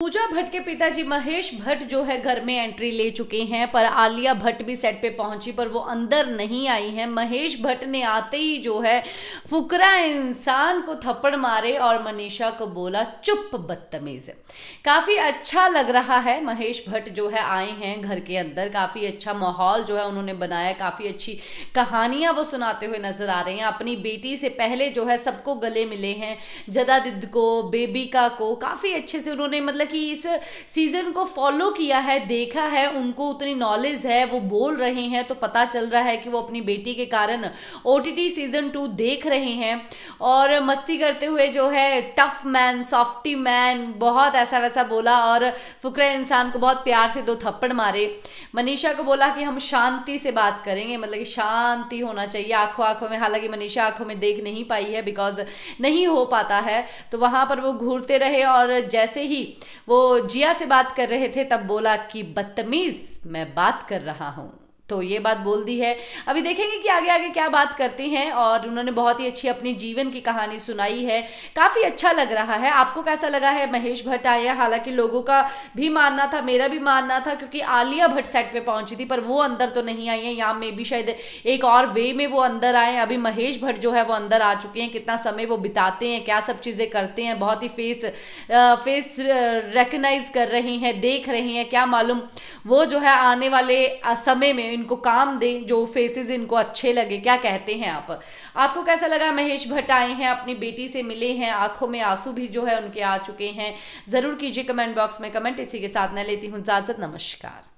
पूजा भट्ट के पिताजी महेश भट्ट जो है घर में एंट्री ले चुके हैं पर आलिया भट्ट भी सेट पे पहुंची पर वो अंदर नहीं आई हैं महेश भट्ट ने आते ही जो है फुकरा इंसान को थप्पड़ मारे और मनीषा को बोला चुप बदतमीज काफ़ी अच्छा लग रहा है महेश भट्ट जो है आए हैं घर के अंदर काफ़ी अच्छा माहौल जो है उन्होंने बनाया काफ़ी अच्छी कहानियां वो सुनाते हुए नजर आ रहे हैं अपनी बेटी से पहले जो है सबको गले मिले हैं जदादिद को बेबिका को काफ़ी अच्छे से उन्होंने मतलब हालांकि इस सीज़न को फॉलो किया है देखा है उनको उतनी नॉलेज है वो बोल रहे हैं तो पता चल रहा है कि वो अपनी बेटी के कारण ओ सीज़न टू देख रहे हैं और मस्ती करते हुए जो है टफ मैन सॉफ्टी मैन बहुत ऐसा वैसा बोला और फुकरे इंसान को बहुत प्यार से दो थप्पड़ मारे मनीषा को बोला कि हम शांति से बात करेंगे मतलब कि शांति होना चाहिए आंखों आंखों में हालांकि मनीषा आंखों में देख नहीं पाई है बिकॉज नहीं हो पाता है तो वहां पर वो घूरते रहे और जैसे ही वो जिया से बात कर रहे थे तब बोला कि बदतमीज़ मैं बात कर रहा हूँ तो ये बात बोल दी है अभी देखेंगे कि आगे आगे क्या बात करते हैं और उन्होंने बहुत ही अच्छी अपनी जीवन की कहानी सुनाई है काफ़ी अच्छा लग रहा है आपको कैसा लगा है महेश भट्ट आया हालांकि लोगों का भी मानना था मेरा भी मानना था क्योंकि आलिया भट्ट सेट पे पहुंची थी पर वो अंदर तो नहीं आई है या मे भी शायद एक और वे में वो अंदर आए अभी महेश भट्ट जो है वो अंदर आ चुके हैं कितना समय वो बिताते हैं क्या सब चीज़ें करते हैं बहुत ही फेस फेस रिकगनाइज कर रहे हैं देख रहे हैं क्या मालूम वो जो है आने वाले समय में इनको काम दें जो फेसेस इनको अच्छे लगे क्या कहते हैं आप आपको कैसा लगा महेश भट्ट आए हैं अपनी बेटी से मिले हैं आंखों में आंसू भी जो है उनके आ चुके हैं ज़रूर कीजिए कमेंट बॉक्स में कमेंट इसी के साथ मैं लेती हूँ इजाज़त नमस्कार